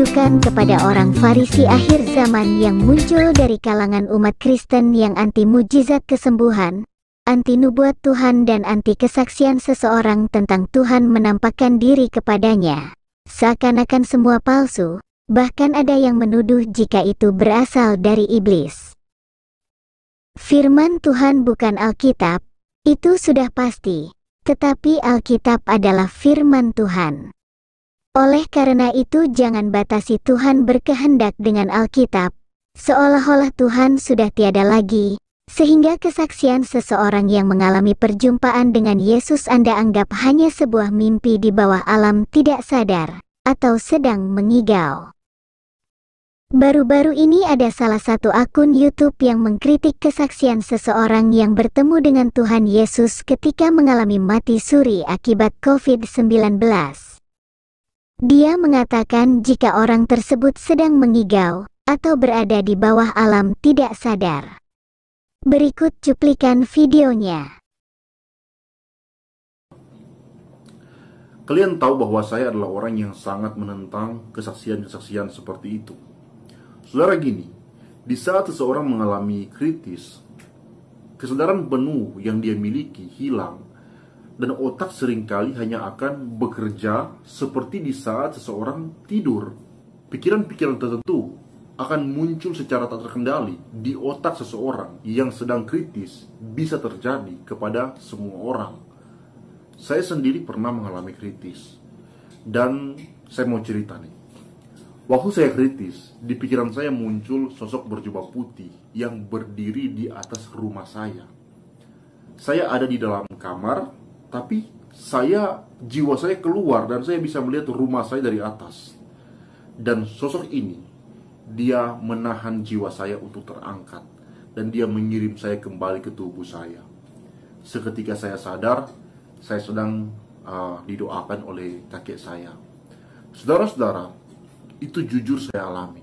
ditujukan kepada orang Farisi akhir zaman yang muncul dari kalangan umat Kristen yang anti mujizat kesembuhan, anti nubuat Tuhan dan anti kesaksian seseorang tentang Tuhan menampakkan diri kepadanya. Seakan-akan semua palsu, bahkan ada yang menuduh jika itu berasal dari iblis. Firman Tuhan bukan Alkitab, itu sudah pasti, tetapi Alkitab adalah firman Tuhan. Oleh karena itu jangan batasi Tuhan berkehendak dengan Alkitab, seolah-olah Tuhan sudah tiada lagi, sehingga kesaksian seseorang yang mengalami perjumpaan dengan Yesus Anda anggap hanya sebuah mimpi di bawah alam tidak sadar, atau sedang mengigau. Baru-baru ini ada salah satu akun YouTube yang mengkritik kesaksian seseorang yang bertemu dengan Tuhan Yesus ketika mengalami mati suri akibat COVID-19. Dia mengatakan jika orang tersebut sedang mengigau atau berada di bawah alam tidak sadar. Berikut cuplikan videonya. Kalian tahu bahwa saya adalah orang yang sangat menentang kesaksian-kesaksian seperti itu. Saudara gini, di saat seseorang mengalami kritis, kesadaran penuh yang dia miliki hilang dan otak seringkali hanya akan bekerja seperti di saat seseorang tidur. Pikiran-pikiran tertentu akan muncul secara tak terkendali di otak seseorang yang sedang kritis bisa terjadi kepada semua orang. Saya sendiri pernah mengalami kritis dan saya mau cerita nih. Waktu saya kritis, di pikiran saya muncul sosok berjubah putih yang berdiri di atas rumah saya. Saya ada di dalam kamar tapi saya jiwa saya keluar dan saya bisa melihat rumah saya dari atas. Dan sosok ini dia menahan jiwa saya untuk terangkat dan dia mengirim saya kembali ke tubuh saya. Seketika saya sadar, saya sedang uh, didoakan oleh kakek saya. Saudara-saudara, itu jujur saya alami.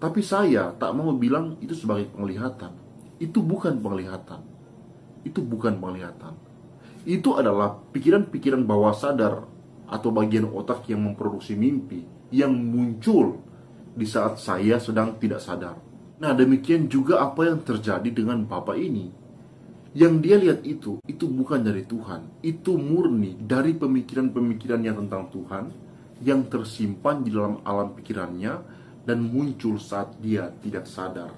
Tapi saya tak mau bilang itu sebagai penglihatan. Itu bukan penglihatan. Itu bukan penglihatan itu adalah pikiran-pikiran bawah sadar atau bagian otak yang memproduksi mimpi yang muncul di saat saya sedang tidak sadar. Nah, demikian juga apa yang terjadi dengan bapak ini. Yang dia lihat itu, itu bukan dari Tuhan. Itu murni dari pemikiran pemikiran yang tentang Tuhan yang tersimpan di dalam alam pikirannya dan muncul saat dia tidak sadar.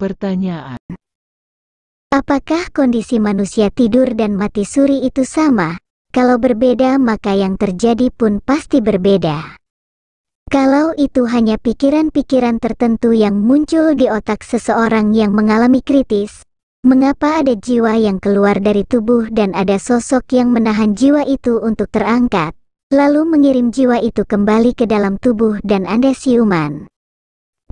Pertanyaan Apakah kondisi manusia tidur dan mati suri itu sama? Kalau berbeda maka yang terjadi pun pasti berbeda. Kalau itu hanya pikiran-pikiran tertentu yang muncul di otak seseorang yang mengalami kritis, mengapa ada jiwa yang keluar dari tubuh dan ada sosok yang menahan jiwa itu untuk terangkat, lalu mengirim jiwa itu kembali ke dalam tubuh dan Anda siuman?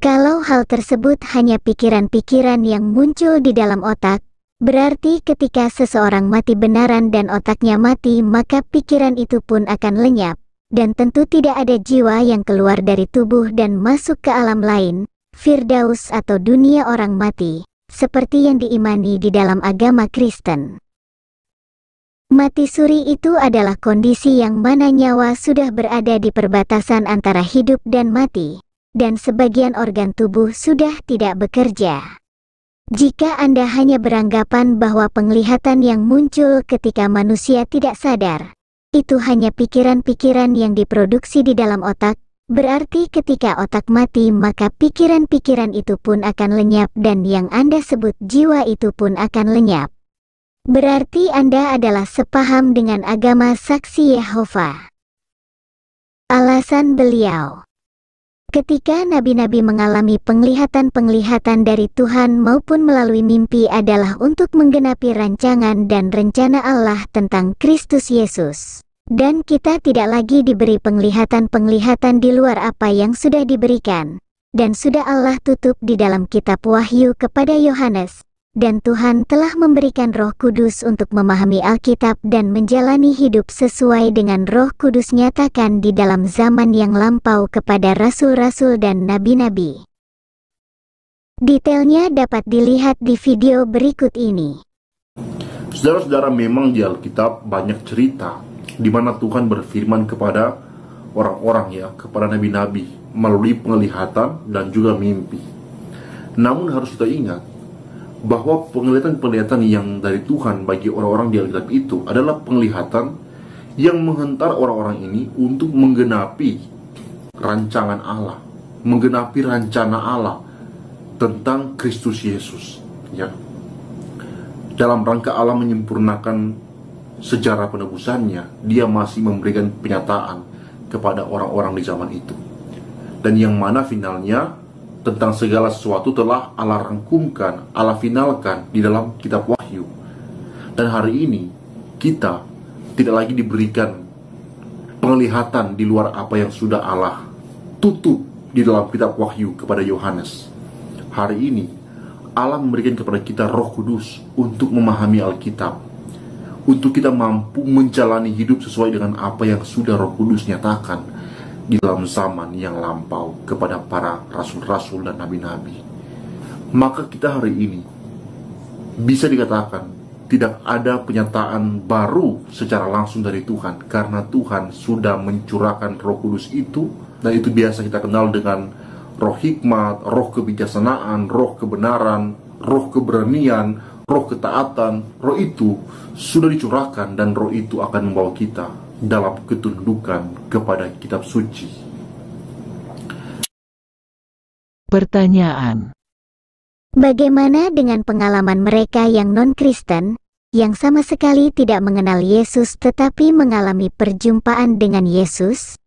Kalau hal tersebut hanya pikiran-pikiran yang muncul di dalam otak, Berarti ketika seseorang mati benaran dan otaknya mati maka pikiran itu pun akan lenyap, dan tentu tidak ada jiwa yang keluar dari tubuh dan masuk ke alam lain, Firdaus atau dunia orang mati, seperti yang diimani di dalam agama Kristen. Mati suri itu adalah kondisi yang mana nyawa sudah berada di perbatasan antara hidup dan mati, dan sebagian organ tubuh sudah tidak bekerja. Jika Anda hanya beranggapan bahwa penglihatan yang muncul ketika manusia tidak sadar, itu hanya pikiran-pikiran yang diproduksi di dalam otak, Berarti ketika otak mati maka pikiran-pikiran itu pun akan lenyap dan yang Anda sebut jiwa itu pun akan lenyap. Berarti Anda adalah sepaham dengan agama saksi Yehova. Alasan beliau Ketika nabi-nabi mengalami penglihatan-penglihatan dari Tuhan maupun melalui mimpi adalah untuk menggenapi rancangan dan rencana Allah tentang Kristus Yesus. Dan kita tidak lagi diberi penglihatan-penglihatan di luar apa yang sudah diberikan. Dan sudah Allah tutup di dalam kitab Wahyu kepada Yohanes, dan Tuhan telah memberikan roh kudus untuk memahami Alkitab dan menjalani hidup sesuai dengan roh kudus nyatakan di dalam zaman yang lampau kepada rasul-rasul dan nabi-nabi. Detailnya dapat dilihat di video berikut ini. Saudara-saudara memang di Alkitab banyak cerita di mana Tuhan berfirman kepada orang-orang ya, kepada nabi-nabi melalui penglihatan dan juga mimpi. Namun harus kita ingat bahwa penglihatan-penglihatan yang dari Tuhan bagi orang-orang di Alkitab itu adalah penglihatan yang menghentar orang-orang ini untuk menggenapi rancangan Allah, menggenapi rencana Allah tentang Kristus Yesus, ya. Dalam rangka Allah menyempurnakan sejarah penebusannya, dia masih memberikan penyataan kepada orang-orang di zaman itu. Dan yang mana finalnya tentang segala sesuatu telah Allah rangkumkan, Allah finalkan di dalam kitab Wahyu. Dan hari ini kita tidak lagi diberikan penglihatan di luar apa yang sudah Allah tutup di dalam kitab Wahyu kepada Yohanes. Hari ini Allah memberikan kepada kita Roh Kudus untuk memahami Alkitab, untuk kita mampu menjalani hidup sesuai dengan apa yang sudah Roh Kudus nyatakan di dalam zaman yang lampau kepada para rasul-rasul dan nabi-nabi. Maka kita hari ini bisa dikatakan tidak ada penyataan baru secara langsung dari Tuhan karena Tuhan sudah mencurahkan Roh Kudus itu dan itu biasa kita kenal dengan roh hikmat, roh kebijaksanaan, roh kebenaran, roh keberanian, roh ketaatan, roh itu sudah dicurahkan dan roh itu akan membawa kita dalam ketundukan kepada kitab suci. Pertanyaan Bagaimana dengan pengalaman mereka yang non-Kristen, yang sama sekali tidak mengenal Yesus tetapi mengalami perjumpaan dengan Yesus?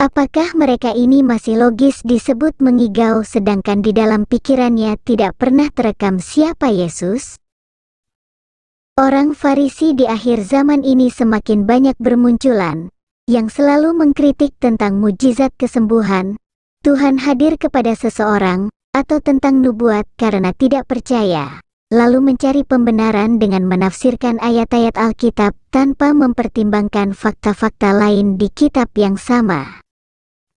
Apakah mereka ini masih logis disebut mengigau sedangkan di dalam pikirannya tidak pernah terekam siapa Yesus? Orang Farisi di akhir zaman ini semakin banyak bermunculan, yang selalu mengkritik tentang mujizat kesembuhan, Tuhan hadir kepada seseorang, atau tentang nubuat karena tidak percaya, lalu mencari pembenaran dengan menafsirkan ayat-ayat Alkitab tanpa mempertimbangkan fakta-fakta lain di kitab yang sama.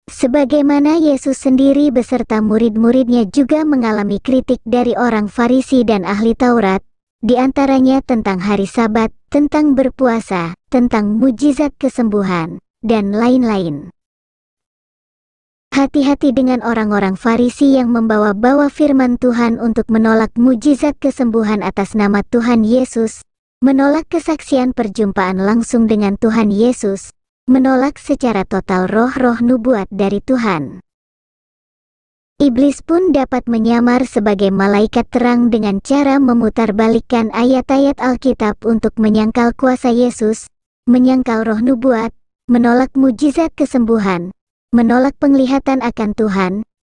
Sebagaimana Yesus sendiri beserta murid-muridnya juga mengalami kritik dari orang Farisi dan ahli Taurat, di antaranya tentang hari sabat, tentang berpuasa, tentang mujizat kesembuhan, dan lain-lain. Hati-hati dengan orang-orang Farisi yang membawa-bawa firman Tuhan untuk menolak mujizat kesembuhan atas nama Tuhan Yesus, menolak kesaksian perjumpaan langsung dengan Tuhan Yesus, menolak secara total roh-roh nubuat dari Tuhan. Iblis pun dapat menyamar sebagai malaikat terang dengan cara memutarbalikkan ayat-ayat Alkitab untuk menyangkal kuasa Yesus, menyangkal roh nubuat, menolak mujizat kesembuhan, menolak penglihatan akan Tuhan,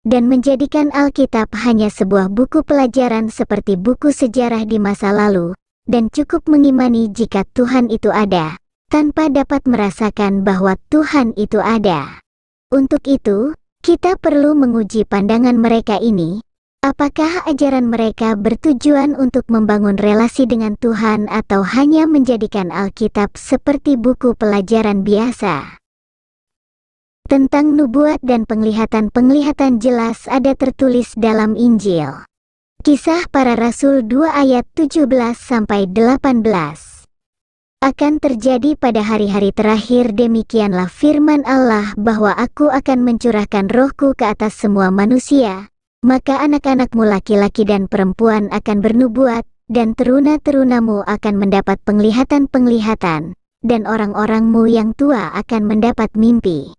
dan menjadikan Alkitab hanya sebuah buku pelajaran seperti buku sejarah di masa lalu, dan cukup mengimani jika Tuhan itu ada, tanpa dapat merasakan bahwa Tuhan itu ada. Untuk itu, kita perlu menguji pandangan mereka ini, apakah ajaran mereka bertujuan untuk membangun relasi dengan Tuhan atau hanya menjadikan Alkitab seperti buku pelajaran biasa. Tentang nubuat dan penglihatan-penglihatan jelas ada tertulis dalam Injil. Kisah para Rasul 2 ayat 17 sampai 18 akan terjadi pada hari-hari terakhir demikianlah firman Allah bahwa aku akan mencurahkan rohku ke atas semua manusia, maka anak-anakmu laki-laki dan perempuan akan bernubuat, dan teruna-terunamu akan mendapat penglihatan-penglihatan, dan orang-orangmu yang tua akan mendapat mimpi.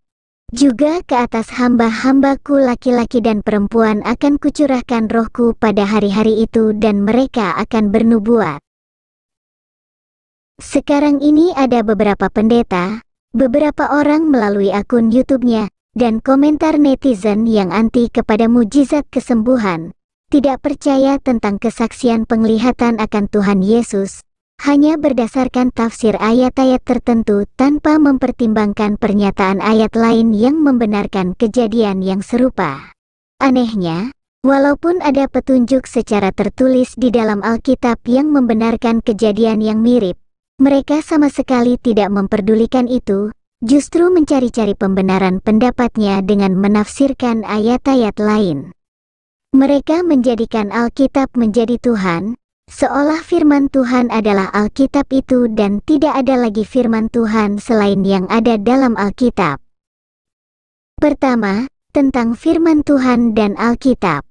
Juga ke atas hamba-hambaku laki-laki dan perempuan akan kucurahkan rohku pada hari-hari itu dan mereka akan bernubuat. Sekarang ini ada beberapa pendeta, beberapa orang melalui akun YouTube-nya, dan komentar netizen yang anti kepada mujizat kesembuhan, tidak percaya tentang kesaksian penglihatan akan Tuhan Yesus, hanya berdasarkan tafsir ayat-ayat tertentu tanpa mempertimbangkan pernyataan ayat lain yang membenarkan kejadian yang serupa. Anehnya, walaupun ada petunjuk secara tertulis di dalam Alkitab yang membenarkan kejadian yang mirip, mereka sama sekali tidak memperdulikan itu, justru mencari-cari pembenaran pendapatnya dengan menafsirkan ayat-ayat lain. Mereka menjadikan Alkitab menjadi Tuhan, seolah firman Tuhan adalah Alkitab itu dan tidak ada lagi firman Tuhan selain yang ada dalam Alkitab. Pertama, tentang firman Tuhan dan Alkitab.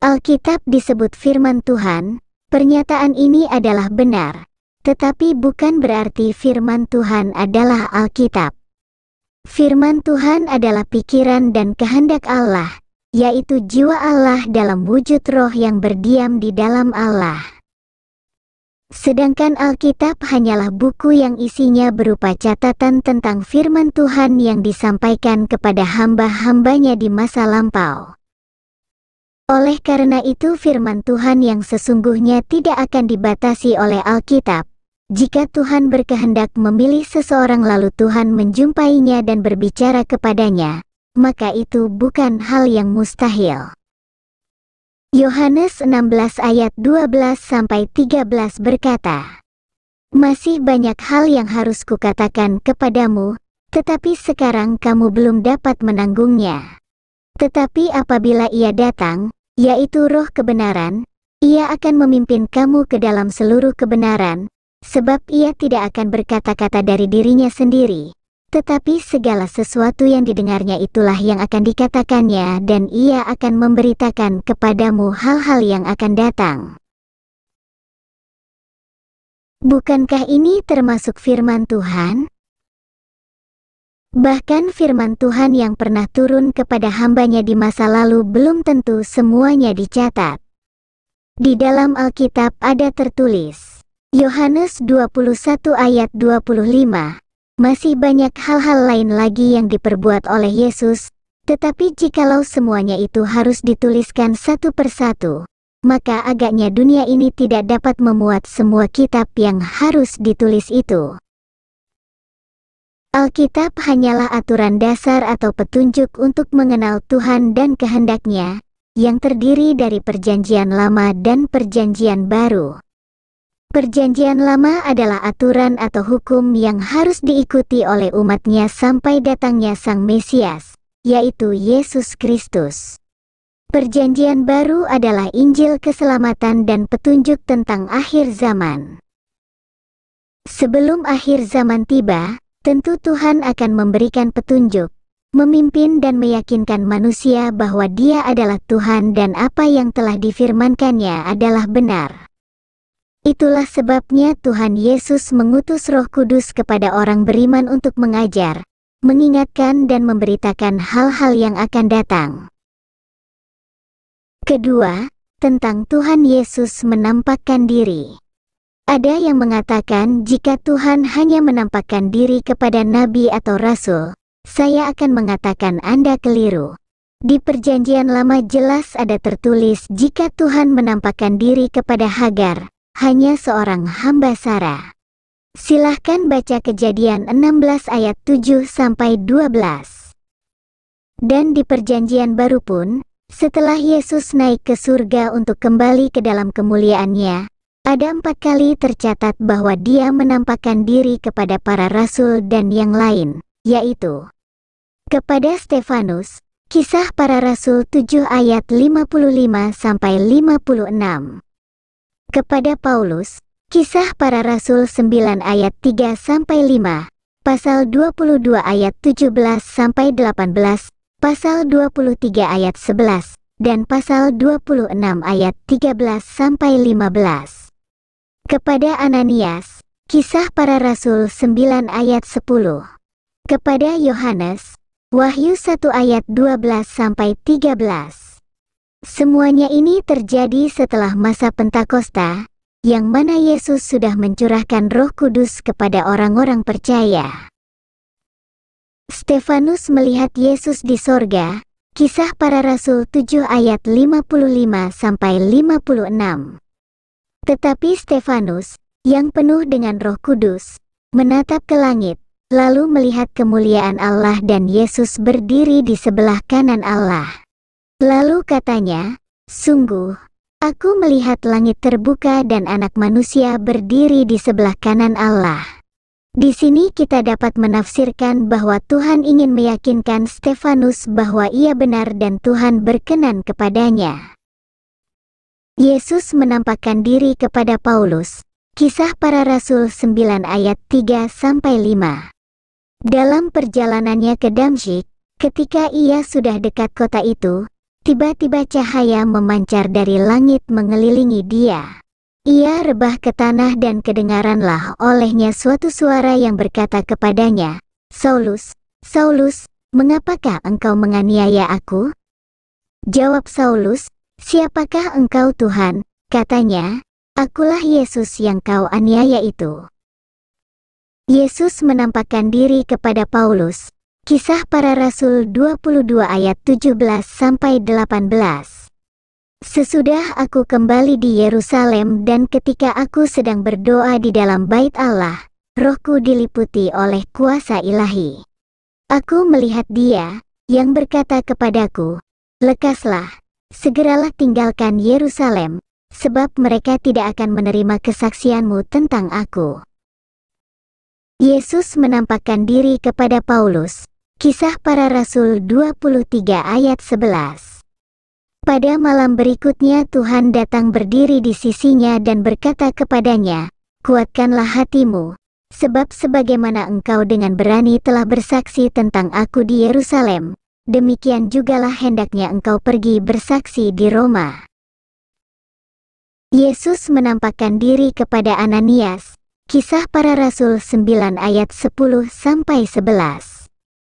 Alkitab disebut firman Tuhan, pernyataan ini adalah benar. Tetapi bukan berarti firman Tuhan adalah Alkitab. Firman Tuhan adalah pikiran dan kehendak Allah, yaitu jiwa Allah dalam wujud roh yang berdiam di dalam Allah. Sedangkan Alkitab hanyalah buku yang isinya berupa catatan tentang firman Tuhan yang disampaikan kepada hamba-hambanya di masa lampau. Oleh karena itu firman Tuhan yang sesungguhnya tidak akan dibatasi oleh Alkitab, jika Tuhan berkehendak memilih seseorang lalu Tuhan menjumpainya dan berbicara kepadanya, maka itu bukan hal yang mustahil. Yohanes 16 ayat 12 sampai 13 berkata, Masih banyak hal yang harus kukatakan kepadamu, tetapi sekarang kamu belum dapat menanggungnya. Tetapi apabila ia datang, yaitu roh kebenaran, ia akan memimpin kamu ke dalam seluruh kebenaran, sebab ia tidak akan berkata-kata dari dirinya sendiri. Tetapi segala sesuatu yang didengarnya itulah yang akan dikatakannya dan ia akan memberitakan kepadamu hal-hal yang akan datang. Bukankah ini termasuk firman Tuhan? Bahkan firman Tuhan yang pernah turun kepada hambanya di masa lalu belum tentu semuanya dicatat. Di dalam Alkitab ada tertulis, Yohanes 21 ayat 25. Masih banyak hal-hal lain lagi yang diperbuat oleh Yesus, tetapi jikalau semuanya itu harus dituliskan satu persatu, maka agaknya dunia ini tidak dapat memuat semua kitab yang harus ditulis itu. Alkitab hanyalah aturan dasar atau petunjuk untuk mengenal Tuhan dan kehendaknya, yang terdiri dari perjanjian lama dan perjanjian baru. Perjanjian lama adalah aturan atau hukum yang harus diikuti oleh umatnya sampai datangnya Sang Mesias, yaitu Yesus Kristus. Perjanjian baru adalah Injil keselamatan dan petunjuk tentang akhir zaman. Sebelum akhir zaman tiba, tentu Tuhan akan memberikan petunjuk, memimpin dan meyakinkan manusia bahwa Dia adalah Tuhan dan apa yang telah difirmankannya adalah benar. Itulah sebabnya Tuhan Yesus mengutus Roh Kudus kepada orang beriman untuk mengajar, mengingatkan, dan memberitakan hal-hal yang akan datang. Kedua, tentang Tuhan Yesus menampakkan diri. Ada yang mengatakan jika Tuhan hanya menampakkan diri kepada nabi atau rasul, saya akan mengatakan Anda keliru. Di Perjanjian Lama jelas ada tertulis jika Tuhan menampakkan diri kepada Hagar, hanya seorang hamba Sara. Silahkan baca kejadian 16 ayat 7 sampai 12. Dan di perjanjian baru pun, setelah Yesus naik ke surga untuk kembali ke dalam kemuliaannya, ada empat kali tercatat bahwa dia menampakkan diri kepada para rasul dan yang lain, yaitu kepada Stefanus, Kisah Para Rasul 7 ayat 55 sampai 56 kepada Paulus, Kisah Para Rasul 9 ayat 3 sampai 5, pasal 22 ayat 17 sampai 18, pasal 23 ayat 11, dan pasal 26 ayat 13 sampai 15. Kepada Ananias, Kisah Para Rasul 9 ayat 10. Kepada Yohanes, Wahyu 1 ayat 12 sampai 13. Semuanya ini terjadi setelah masa Pentakosta, yang mana Yesus sudah mencurahkan roh kudus kepada orang-orang percaya. Stefanus melihat Yesus di sorga, kisah para rasul 7 ayat 55-56. Tetapi Stefanus, yang penuh dengan roh kudus, menatap ke langit, lalu melihat kemuliaan Allah dan Yesus berdiri di sebelah kanan Allah. Lalu katanya, Sungguh, aku melihat langit terbuka dan anak manusia berdiri di sebelah kanan Allah. Di sini kita dapat menafsirkan bahwa Tuhan ingin meyakinkan Stefanus bahwa ia benar dan Tuhan berkenan kepadanya. Yesus menampakkan diri kepada Paulus. Kisah para Rasul 9 ayat 3 sampai 5. Dalam perjalanannya ke Damsyik, ketika ia sudah dekat kota itu, Tiba-tiba cahaya memancar dari langit mengelilingi dia. Ia rebah ke tanah dan kedengaranlah olehnya suatu suara yang berkata kepadanya, Saulus, Saulus, mengapakah engkau menganiaya aku? Jawab Saulus, siapakah engkau Tuhan? Katanya, akulah Yesus yang kau aniaya itu. Yesus menampakkan diri kepada Paulus, Kisah para Rasul 22 ayat 17 sampai 18. Sesudah aku kembali di Yerusalem dan ketika aku sedang berdoa di dalam bait Allah, rohku diliputi oleh kuasa ilahi. Aku melihat dia, yang berkata kepadaku, Lekaslah, segeralah tinggalkan Yerusalem, sebab mereka tidak akan menerima kesaksianmu tentang aku. Yesus menampakkan diri kepada Paulus, Kisah para Rasul 23 ayat 11 Pada malam berikutnya Tuhan datang berdiri di sisinya dan berkata kepadanya, Kuatkanlah hatimu, sebab sebagaimana engkau dengan berani telah bersaksi tentang aku di Yerusalem, demikian jugalah hendaknya engkau pergi bersaksi di Roma. Yesus menampakkan diri kepada Ananias, Kisah para Rasul 9 ayat 10 sampai 11.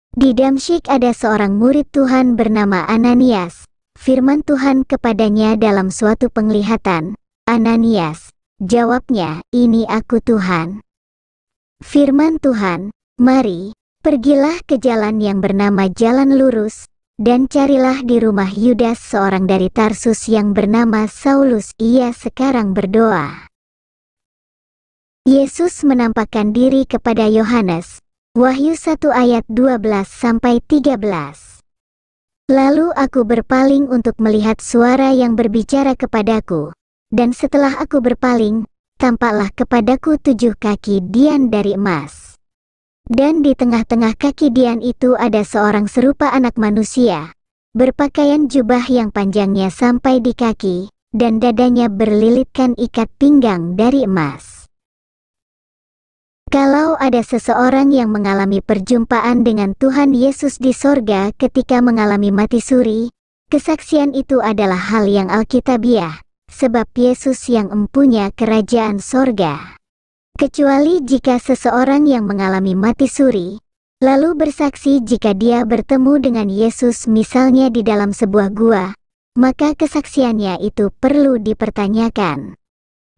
Di Damsyik ada seorang murid Tuhan bernama Ananias. Firman Tuhan kepadanya dalam suatu penglihatan, Ananias, jawabnya, ini aku Tuhan. Firman Tuhan, mari, pergilah ke jalan yang bernama Jalan Lurus, dan carilah di rumah Yudas seorang dari Tarsus yang bernama Saulus, ia sekarang berdoa. Yesus menampakkan diri kepada Yohanes, Wahyu 1 ayat 12 sampai 13. Lalu aku berpaling untuk melihat suara yang berbicara kepadaku, dan setelah aku berpaling, tampaklah kepadaku tujuh kaki dian dari emas. Dan di tengah-tengah kaki dian itu ada seorang serupa anak manusia, berpakaian jubah yang panjangnya sampai di kaki, dan dadanya berlilitkan ikat pinggang dari emas. Kalau ada seseorang yang mengalami perjumpaan dengan Tuhan Yesus di sorga ketika mengalami mati suri, kesaksian itu adalah hal yang alkitabiah, sebab Yesus yang empunya kerajaan sorga. Kecuali jika seseorang yang mengalami mati suri, lalu bersaksi jika dia bertemu dengan Yesus misalnya di dalam sebuah gua, maka kesaksiannya itu perlu dipertanyakan.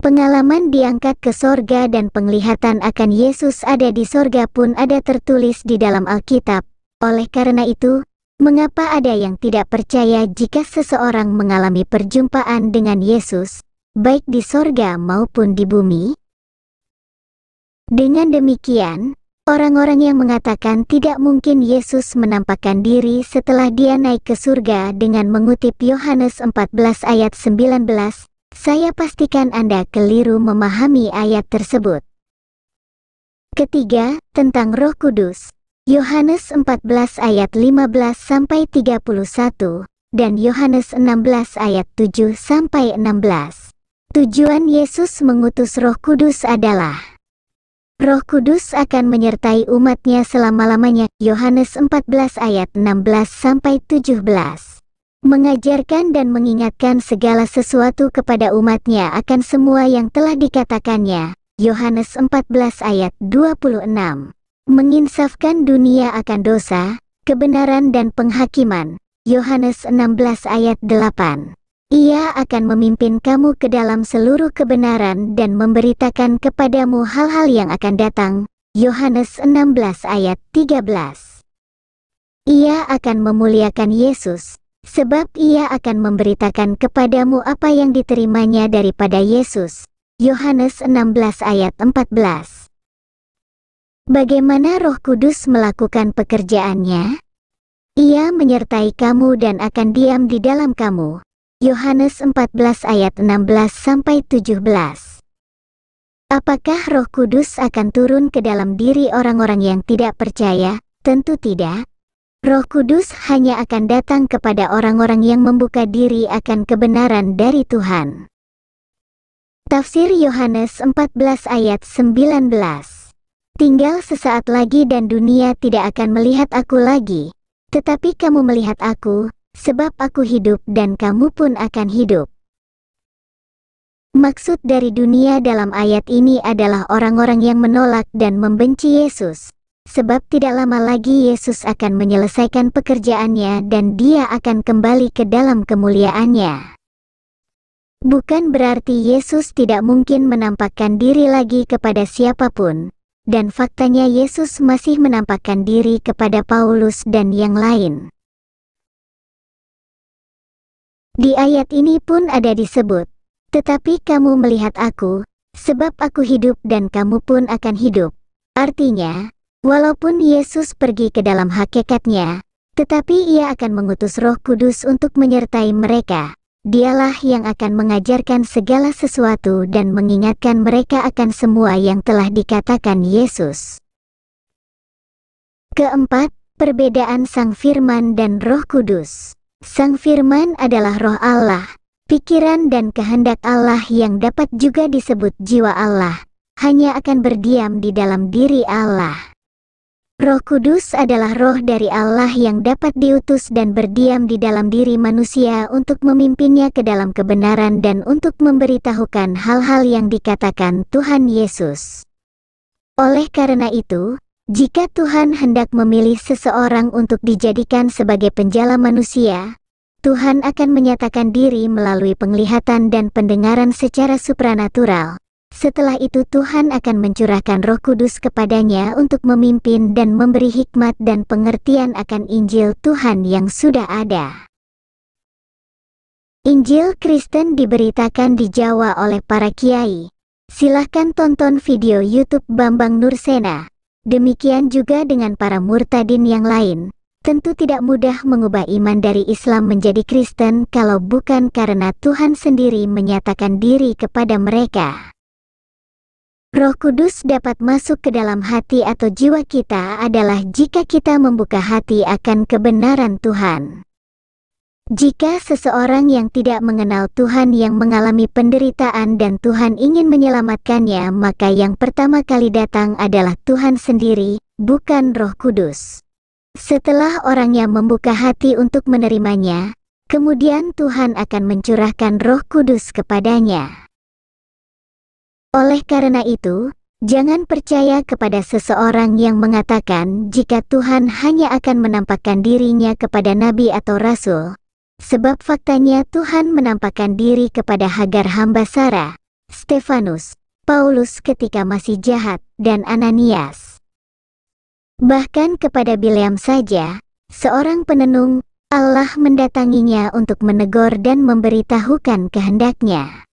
Pengalaman diangkat ke sorga dan penglihatan akan Yesus ada di sorga pun ada tertulis di dalam Alkitab. Oleh karena itu, mengapa ada yang tidak percaya jika seseorang mengalami perjumpaan dengan Yesus, baik di sorga maupun di bumi? Dengan demikian, orang-orang yang mengatakan tidak mungkin Yesus menampakkan diri setelah dia naik ke surga dengan mengutip Yohanes 14 ayat 19, saya pastikan Anda keliru memahami ayat tersebut. Ketiga, tentang Roh Kudus. Yohanes 14 ayat 15 sampai 31 dan Yohanes 16 ayat 7 sampai 16. Tujuan Yesus mengutus Roh Kudus adalah Roh Kudus akan menyertai umatnya selama-lamanya. Yohanes 14 ayat 16 sampai 17 mengajarkan dan mengingatkan segala sesuatu kepada umatnya akan semua yang telah dikatakannya. Yohanes 14 ayat 26 Menginsafkan dunia akan dosa, kebenaran dan penghakiman. Yohanes 16 ayat 8 Ia akan memimpin kamu ke dalam seluruh kebenaran dan memberitakan kepadamu hal-hal yang akan datang. Yohanes 16 ayat 13 Ia akan memuliakan Yesus, sebab ia akan memberitakan kepadamu apa yang diterimanya daripada Yesus. Yohanes 16 ayat 14 Bagaimana roh kudus melakukan pekerjaannya? Ia menyertai kamu dan akan diam di dalam kamu. Yohanes 14 ayat 16 sampai 17. Apakah Roh Kudus akan turun ke dalam diri orang-orang yang tidak percaya? Tentu tidak. Roh Kudus hanya akan datang kepada orang-orang yang membuka diri akan kebenaran dari Tuhan. Tafsir Yohanes 14 ayat 19 Tinggal sesaat lagi dan dunia tidak akan melihat aku lagi, tetapi kamu melihat aku, sebab aku hidup dan kamu pun akan hidup. Maksud dari dunia dalam ayat ini adalah orang-orang yang menolak dan membenci Yesus, sebab tidak lama lagi Yesus akan menyelesaikan pekerjaannya dan dia akan kembali ke dalam kemuliaannya. Bukan berarti Yesus tidak mungkin menampakkan diri lagi kepada siapapun, dan faktanya Yesus masih menampakkan diri kepada Paulus dan yang lain. Di ayat ini pun ada disebut, tetapi kamu melihat aku, sebab aku hidup dan kamu pun akan hidup. Artinya, Walaupun Yesus pergi ke dalam hakikatnya, tetapi ia akan mengutus roh kudus untuk menyertai mereka. Dialah yang akan mengajarkan segala sesuatu dan mengingatkan mereka akan semua yang telah dikatakan Yesus. Keempat, perbedaan Sang Firman dan Roh Kudus. Sang Firman adalah roh Allah, pikiran dan kehendak Allah yang dapat juga disebut jiwa Allah, hanya akan berdiam di dalam diri Allah. Roh Kudus adalah roh dari Allah yang dapat diutus dan berdiam di dalam diri manusia untuk memimpinnya ke dalam kebenaran dan untuk memberitahukan hal-hal yang dikatakan Tuhan Yesus. Oleh karena itu, jika Tuhan hendak memilih seseorang untuk dijadikan sebagai penjala manusia, Tuhan akan menyatakan diri melalui penglihatan dan pendengaran secara supranatural, setelah itu Tuhan akan mencurahkan roh kudus kepadanya untuk memimpin dan memberi hikmat dan pengertian akan Injil Tuhan yang sudah ada. Injil Kristen diberitakan di Jawa oleh para kiai. Silahkan tonton video YouTube Bambang Nursena. Demikian juga dengan para murtadin yang lain. Tentu tidak mudah mengubah iman dari Islam menjadi Kristen kalau bukan karena Tuhan sendiri menyatakan diri kepada mereka. Roh Kudus dapat masuk ke dalam hati atau jiwa kita adalah jika kita membuka hati akan kebenaran Tuhan. Jika seseorang yang tidak mengenal Tuhan yang mengalami penderitaan dan Tuhan ingin menyelamatkannya, maka yang pertama kali datang adalah Tuhan sendiri, bukan Roh Kudus. Setelah orang yang membuka hati untuk menerimanya, kemudian Tuhan akan mencurahkan Roh Kudus kepadanya. Oleh karena itu, jangan percaya kepada seseorang yang mengatakan jika Tuhan hanya akan menampakkan dirinya kepada nabi atau rasul. Sebab faktanya Tuhan menampakkan diri kepada Hagar hamba Sarah, Stefanus, Paulus ketika masih jahat, dan Ananias. Bahkan kepada Bileam saja, seorang penenung, Allah mendatanginya untuk menegur dan memberitahukan kehendaknya.